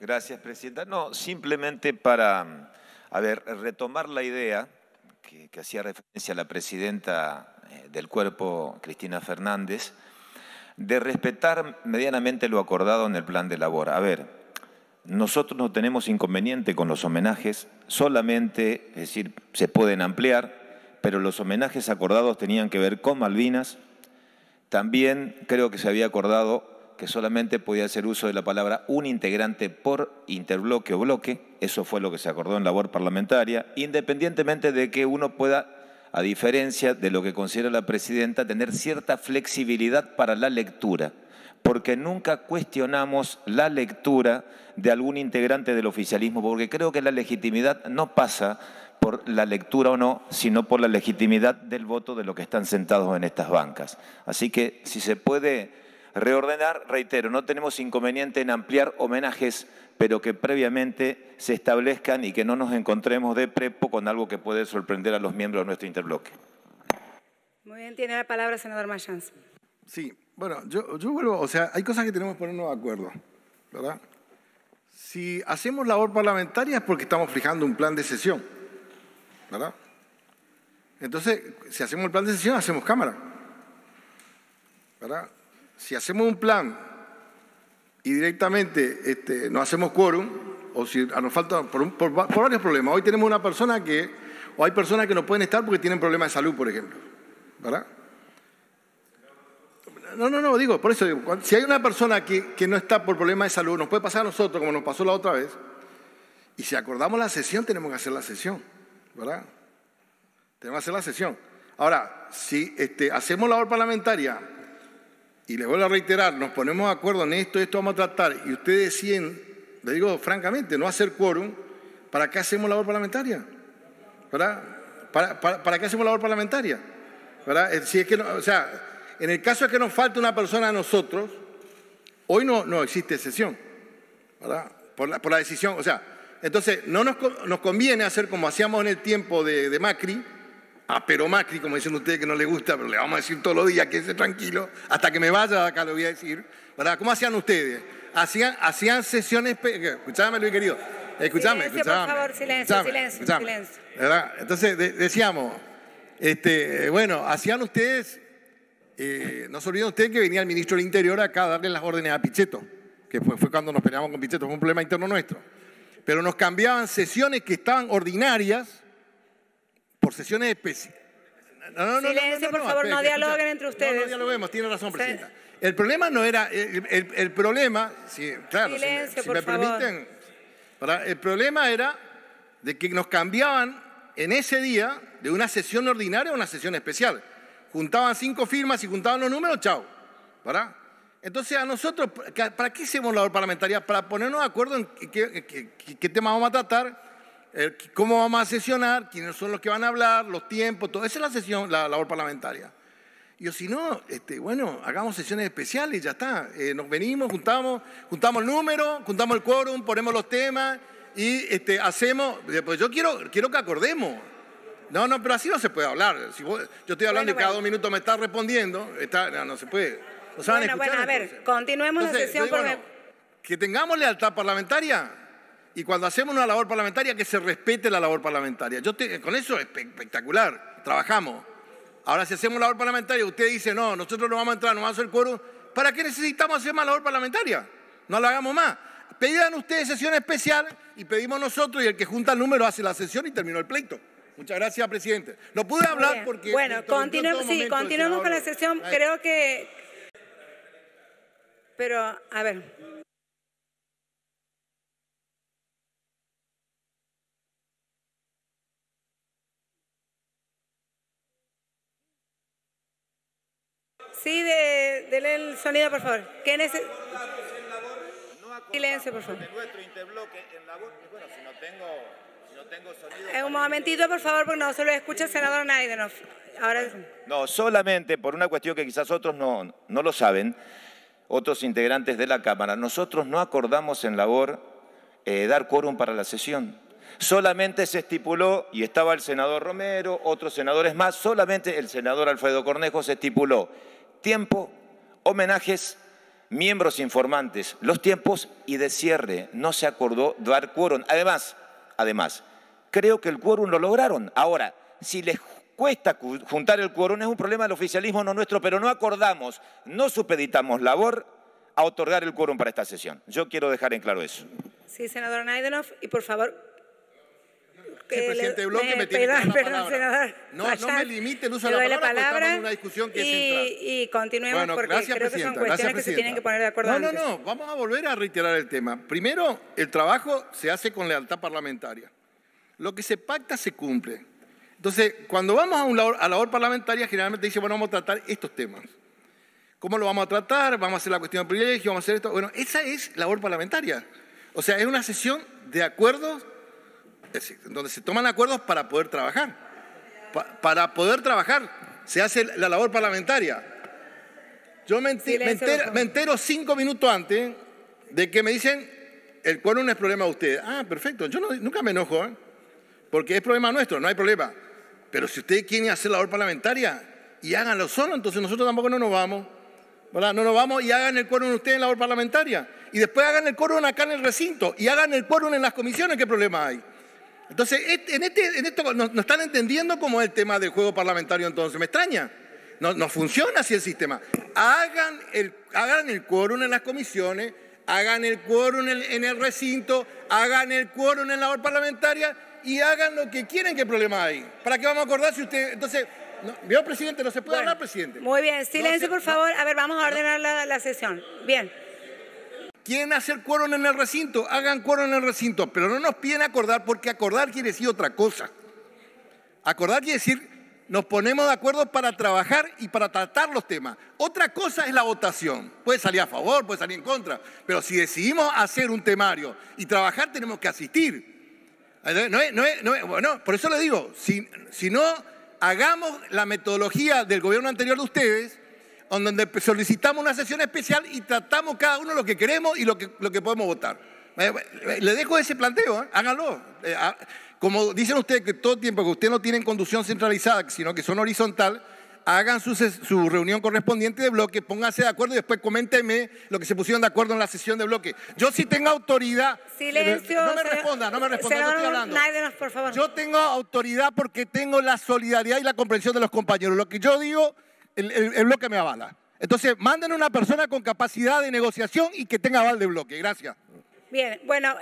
gracias, Presidenta. No, simplemente para, a ver, retomar la idea que, que hacía referencia la Presidenta eh, del Cuerpo, Cristina Fernández, de respetar medianamente lo acordado en el plan de labor. A ver, nosotros no tenemos inconveniente con los homenajes, solamente, es decir, se pueden ampliar, pero los homenajes acordados tenían que ver con Malvinas. También creo que se había acordado que solamente podía hacer uso de la palabra un integrante por interbloque o bloque, eso fue lo que se acordó en labor parlamentaria, independientemente de que uno pueda a diferencia de lo que considera la presidenta, tener cierta flexibilidad para la lectura, porque nunca cuestionamos la lectura de algún integrante del oficialismo, porque creo que la legitimidad no pasa por la lectura o no, sino por la legitimidad del voto de los que están sentados en estas bancas. Así que si se puede reordenar, reitero, no tenemos inconveniente en ampliar homenajes, pero que previamente se establezcan y que no nos encontremos de prepo con algo que puede sorprender a los miembros de nuestro interbloque. Muy bien, tiene la palabra el senador Mayans. Sí, bueno, yo, yo vuelvo, o sea, hay cosas que tenemos que ponernos de acuerdo, ¿verdad? Si hacemos labor parlamentaria es porque estamos fijando un plan de sesión, ¿verdad? Entonces, si hacemos el plan de sesión, hacemos cámara, ¿verdad? si hacemos un plan y directamente este, no hacemos quórum, o si ah, nos falta por, varios problemas, hoy tenemos una persona que, o hay personas que no pueden estar porque tienen problemas de salud, por ejemplo, ¿verdad? No, no, no, digo, por eso digo, si hay una persona que, que no está por problemas de salud, nos puede pasar a nosotros, como nos pasó la otra vez, y si acordamos la sesión, tenemos que hacer la sesión, ¿verdad? Tenemos que hacer la sesión. Ahora, si este, hacemos labor parlamentaria y les vuelvo a reiterar, nos ponemos de acuerdo en esto, esto vamos a tratar, y ustedes deciden, le digo francamente, no hacer quórum, ¿para qué hacemos labor parlamentaria? ¿Para, para, qué hacemos labor parlamentaria? ¿Verdad? Eh, si es que, o sea, en el caso de que nos falte una persona a nosotros, hoy no, no existe sesión, ¿verdad? Por la, por la decisión, o sea, entonces no nos, nos conviene hacer como hacíamos en el tiempo de, de Macri, a Pero Macri, como dicen ustedes que no le gusta, pero le vamos a decir todos los días, que esté tranquilo, hasta que me vaya acá lo voy a decir, ¿Cómo hacían ustedes? Hacían, hacían sesiones, escuchame Luis querido, escuchame, escúchame Por favor, silencio, silencio, silencio. Entonces decíamos, este, bueno, hacían ustedes, eh, no se olviden ustedes que venía el ministro del Interior acá a darle las órdenes a Pichetto, que fue, fue cuando nos peleamos con Pichetto, fue un problema interno nuestro. Pero nos cambiaban sesiones que estaban ordinarias por sesiones especiales. No, Silencio, por favor, no dialoguen entre ustedes. No, dialoguemos, tiene razón, presidenta. El problema no era, el, problema, claro, si, me, permiten, el problema era de que nos cambiaban en ese día de una sesión ordinaria a una sesión especial. Juntaban cinco firmas y juntaban los números, chao. Entonces, a nosotros, ¿para qué hacemos la parlamentaria? Para ponernos de acuerdo en qué tema vamos a tratar eh, cómo vamos a sesionar, quiénes son los que van a hablar, los tiempos, todo. Esa es la sesión, la labor parlamentaria. Y yo, si no, este, bueno, hagamos sesiones especiales, ya está. Eh, nos venimos, juntamos, juntamos el número, juntamos el quórum, ponemos los temas y este, hacemos. Eh, pues yo quiero, quiero que acordemos. No, no, pero así no se puede hablar. yo estoy hablando y cada dos minutos me está respondiendo, no, se puede. bueno, bueno, a ver, continuemos la sesión. porque... que tengamos lealtad parlamentaria y cuando hacemos una labor parlamentaria, que se respete la labor parlamentaria. Yo con eso es espectacular, trabajamos. Ahora, si hacemos labor parlamentaria, usted dice, no, nosotros no vamos a entrar, no vamos a hacer quórum. ¿Para qué necesitamos hacer más labor parlamentaria? No la hagamos más. Pedían ustedes sesión especial y pedimos nosotros y el que junta el número hace la sesión y terminó el pleito. Muchas gracias, presidente. No pude hablar porque... Bueno, continuemos, sí, continuemos con la sesión. Creo que... Pero, a ver. Sí, denle el sonido, por favor. ¿Quién Silencio, por favor. un momentito, por favor, porque no se lo escucha el senador Naidenoff. No, solamente por una cuestión que quizás otros no, no lo saben, otros integrantes de la Cámara, nosotros no acordamos en labor eh, dar quórum para la sesión. Solamente se estipuló, y estaba el senador Romero, otros senadores más, solamente el senador Alfredo Cornejo se estipuló tiempo, homenajes, miembros informantes, los tiempos y de cierre. No se acordó dar quórum. Además, además, creo que el quórum lo lograron. Ahora, si les cuesta juntar el quórum, es un problema del oficialismo no nuestro, pero no acordamos, no supeditamos labor a otorgar el quórum para esta sesión. Yo quiero dejar en claro eso. Sí, senador Naidenov, y por favor, el presidente de bloque me, tiene que senador, no, me limite el uso de la palabra, porque estamos en una discusión que y, y continuemos porque creo que son cuestiones que se tienen que poner de acuerdo. No, antes. no, no, vamos a volver a reiterar el tema. Primero, el trabajo se hace con lealtad parlamentaria. Lo que se pacta se cumple. Entonces, cuando vamos a, un labor, parlamentaria, generalmente dice, bueno, vamos a tratar estos temas. ¿Cómo lo vamos a tratar? ¿Vamos a hacer la cuestión de privilegio? ¿Vamos a hacer esto? Bueno, esa es labor parlamentaria. O sea, es una sesión de acuerdos donde se toman acuerdos para poder trabajar. para poder trabajar se hace la labor parlamentaria. Yo me, entero, cinco minutos antes de que me dicen el quórum es problema de ustedes. Ah, perfecto. Yo nunca me enojo, ¿eh? porque es problema nuestro, no hay problema. Pero si ustedes quieren hacer labor parlamentaria y háganlo solo, entonces nosotros tampoco no nos vamos. ¿verdad? No nos vamos y hagan el quórum ustedes en labor parlamentaria. Y después hagan el quórum acá en el recinto y hagan el quórum en las comisiones, ¿qué problema hay? Entonces, este, en, esto no están entendiendo cómo es el tema del juego parlamentario entonces. Me extraña. No, funciona así el sistema. Hagan el, hagan el quórum en las comisiones, hagan el quórum en el, recinto, hagan el quórum en la hora parlamentaria y hagan lo que quieren que problema hay. ¿Para qué vamos a acordar si usted... Entonces, no, presidente, no se puede hablar, presidente. Muy bien, silencio, por favor. a ver, vamos a ordenar la, la sesión. Bien. ¿Quieren hacer quórum en el recinto? Hagan quórum en el recinto, pero no nos piden acordar porque acordar quiere decir otra cosa. Acordar quiere decir nos ponemos de acuerdo para trabajar y para tratar los temas. Otra cosa es la votación. Puede salir a favor, puede salir en contra, pero si decidimos hacer un temario y trabajar tenemos que asistir. bueno, por eso le digo, si no hagamos la metodología del gobierno anterior de ustedes, donde solicitamos una sesión especial y tratamos cada uno lo que queremos y lo que, lo que podemos votar. Eh, eh, le dejo ese planteo, ¿eh? háganlo. Ah, como dicen ustedes que todo el tiempo que ustedes no tienen conducción centralizada, sino que son horizontal, hagan su, reunión correspondiente de bloque, pónganse de acuerdo y después coméntenme lo que se pusieron de acuerdo en la sesión de bloque. Yo sí tengo autoridad. Silencio. No me responda, no me responda, no estoy hablando. Yo tengo autoridad porque tengo la solidaridad y la comprensión de los compañeros. Lo que yo digo el, bloque me avala. Entonces, manden una persona con capacidad de negociación y que tenga aval de bloque. Gracias. Bien, bueno.